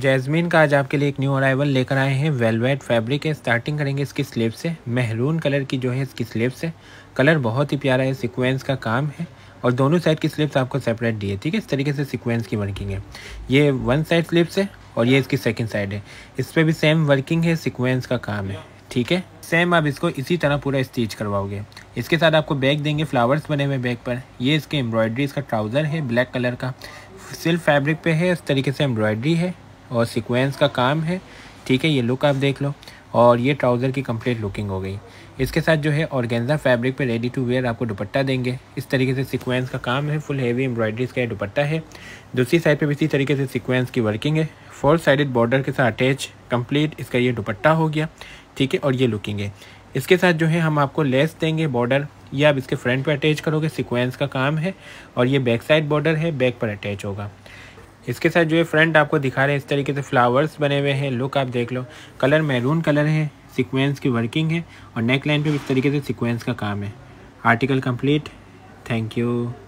jasmine का आज आपके लिए एक न्यू अराइवल लेकर आए हैं वेलवेट फैब्रिक है स्टार्टिंग करेंगे इसकी स्लीव से मेहरून कलर की जो है इसकी स्लीव से कलर बहुत ही प्यारा है सीक्वेंस का काम है और दोनों साइड की स्लीव्स आपको सेपरेट दी है ठीक है इस तरीके से सीक्वेंस की वर्किंग है ये वन साइड स्लीव्स है और ये इसकी सेकेंड साइड है इस पर भी सेम वर्किंग है सिक्वेंस का काम है ठीक है सेम आप इसको इसी तरह पूरा स्टिच करवाओगे इसके साथ आपको बैग देंगे फ्लावर्स बने हुए बैग पर ये इसके एम्ब्रॉयडरी इसका ट्राउज़र है ब्लैक कलर का सिल्क फैब्रिक पे है इस तरीके से एम्ब्रॉयड्री है और सीक्वेंस का काम है ठीक है ये लुक आप देख लो और ये ट्राउज़र की कंप्लीट लुकिंग हो गई इसके साथ जो है ऑर्गेन्जा फैब्रिक पे रेडी टू वेयर आपको दुपट्टा देंगे इस तरीके से सीक्वेंस का काम है फुल हेवी एम्ब्रॉयडरीज का दुपट्टा है दूसरी साइड पे भी इसी तरीके से सीक्वेंस की वर्किंग है फोर साइडेड बॉर्डर के साथ अटैच कंप्लीट इसका ये दुपट्टा हो गया ठीक है और ये लुकिंग है इसके साथ जो है हम आपको लेस देंगे बॉर्डर ये आप इसके फ्रंट पर अटैच करोगे सिक्वेंस का काम है और ये बैक साइड बॉर्डर है बैक पर अटैच होगा इसके साथ जो है फ्रंट आपको दिखा रहे हैं इस तरीके से फ्लावर्स बने हुए हैं लुक आप देख लो कलर मैरून कलर है सिक्वेंस की वर्किंग है और नेक लाइन पर इस तरीके से सिक्वेंस का काम है आर्टिकल कंप्लीट थैंक यू